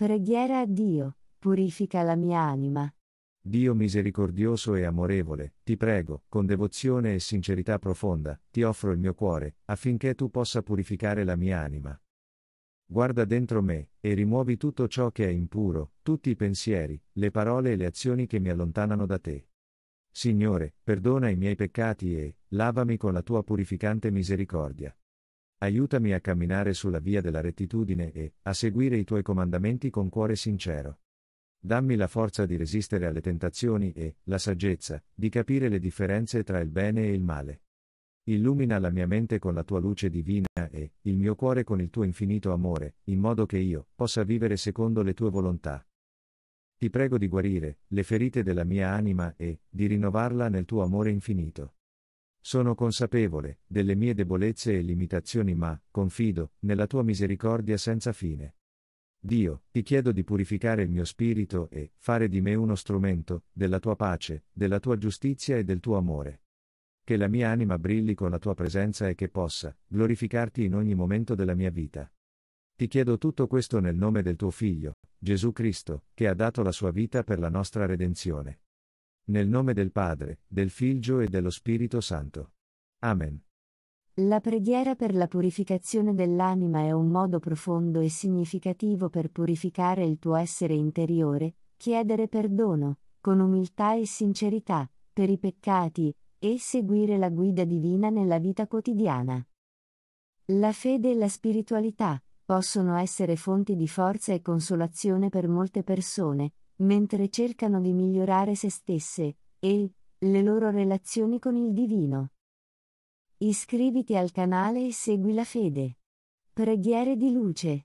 Preghiera a Dio, purifica la mia anima. Dio misericordioso e amorevole, ti prego, con devozione e sincerità profonda, ti offro il mio cuore, affinché tu possa purificare la mia anima. Guarda dentro me, e rimuovi tutto ciò che è impuro, tutti i pensieri, le parole e le azioni che mi allontanano da te. Signore, perdona i miei peccati e, lavami con la tua purificante misericordia aiutami a camminare sulla via della rettitudine e a seguire i tuoi comandamenti con cuore sincero. Dammi la forza di resistere alle tentazioni e la saggezza di capire le differenze tra il bene e il male. Illumina la mia mente con la tua luce divina e il mio cuore con il tuo infinito amore, in modo che io possa vivere secondo le tue volontà. Ti prego di guarire le ferite della mia anima e di rinnovarla nel tuo amore infinito. Sono consapevole delle mie debolezze e limitazioni ma, confido, nella tua misericordia senza fine. Dio, ti chiedo di purificare il mio spirito e fare di me uno strumento, della tua pace, della tua giustizia e del tuo amore. Che la mia anima brilli con la tua presenza e che possa glorificarti in ogni momento della mia vita. Ti chiedo tutto questo nel nome del tuo Figlio, Gesù Cristo, che ha dato la sua vita per la nostra redenzione. Nel nome del Padre, del Figlio e dello Spirito Santo. Amen. La preghiera per la purificazione dell'anima è un modo profondo e significativo per purificare il tuo essere interiore, chiedere perdono, con umiltà e sincerità, per i peccati, e seguire la guida divina nella vita quotidiana. La fede e la spiritualità possono essere fonti di forza e consolazione per molte persone, mentre cercano di migliorare se stesse e le loro relazioni con il divino. Iscriviti al canale e segui la fede. Preghiere di luce.